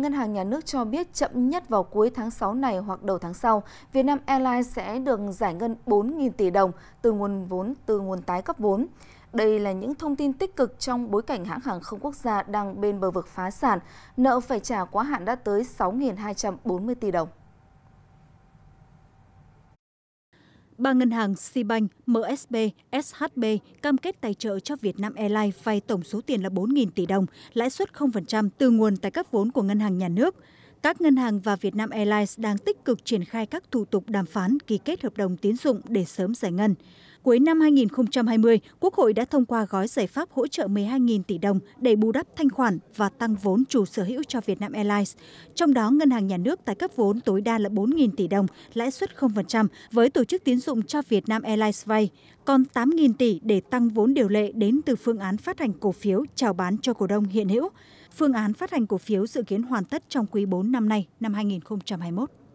Ngân hàng nhà nước cho biết chậm nhất vào cuối tháng 6 này hoặc đầu tháng sau, Vietnam Airlines sẽ được giải ngân 4.000 tỷ đồng từ nguồn vốn từ nguồn tái cấp vốn. Đây là những thông tin tích cực trong bối cảnh hãng hàng không quốc gia đang bên bờ vực phá sản, nợ phải trả quá hạn đã tới 6.240 tỷ đồng. ba ngân hàng sibank msb shb cam kết tài trợ cho Việt Nam airlines vay tổng số tiền là bốn tỷ đồng lãi suất từ nguồn tại các vốn của ngân hàng nhà nước các ngân hàng và Việt Nam airlines đang tích cực triển khai các thủ tục đàm phán ký kết hợp đồng tiến dụng để sớm giải ngân cuối năm 2020, quốc hội đã thông qua gói giải pháp hỗ trợ 12.000 tỷ đồng để bù đắp thanh khoản và tăng vốn chủ sở hữu cho vietnam airlines trong đó ngân hàng nhà nước tái cấp vốn tối đa là 4.000 tỷ đồng lãi suất 0%, với tổ chức tiến dụng cho vietnam airlines vay còn 8.000 tỷ để tăng vốn điều lệ đến từ phương án phát hành cổ phiếu chào bán cho cổ đông hiện hữu phương án phát hành cổ phiếu dự kiến hoàn tất trong quý 4 năm nay năm 2021.